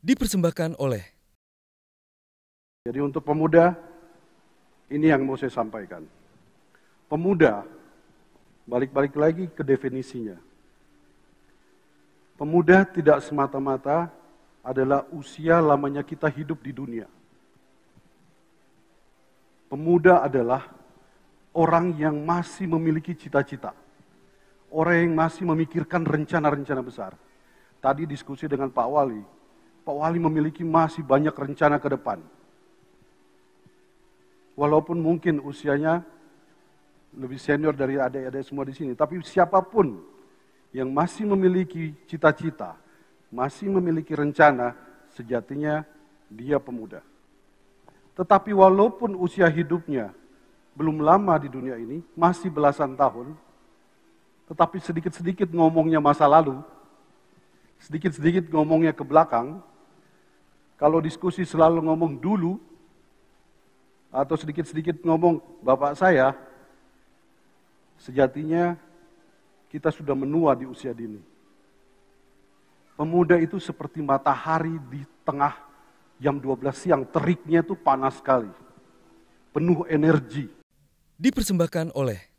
dipersembahkan oleh Jadi untuk pemuda ini yang mau saya sampaikan. Pemuda balik-balik lagi ke definisinya. Pemuda tidak semata-mata adalah usia lamanya kita hidup di dunia. Pemuda adalah orang yang masih memiliki cita-cita, orang yang masih memikirkan rencana-rencana besar. Tadi diskusi dengan Pak Wali, Pak Wali memiliki masih banyak rencana ke depan. Walaupun mungkin usianya lebih senior dari adik-adik semua di sini, tapi siapapun yang masih memiliki cita-cita, masih memiliki rencana, sejatinya dia pemuda. Tetapi walaupun usia hidupnya belum lama di dunia ini, masih belasan tahun, tetapi sedikit-sedikit ngomongnya masa lalu, sedikit-sedikit ngomongnya ke belakang. Kalau diskusi selalu ngomong dulu, atau sedikit-sedikit ngomong bapak saya, sejatinya kita sudah menua di usia dini. Pemuda itu seperti matahari di tengah jam 12 siang, teriknya itu panas sekali, penuh energi. Dipersembahkan oleh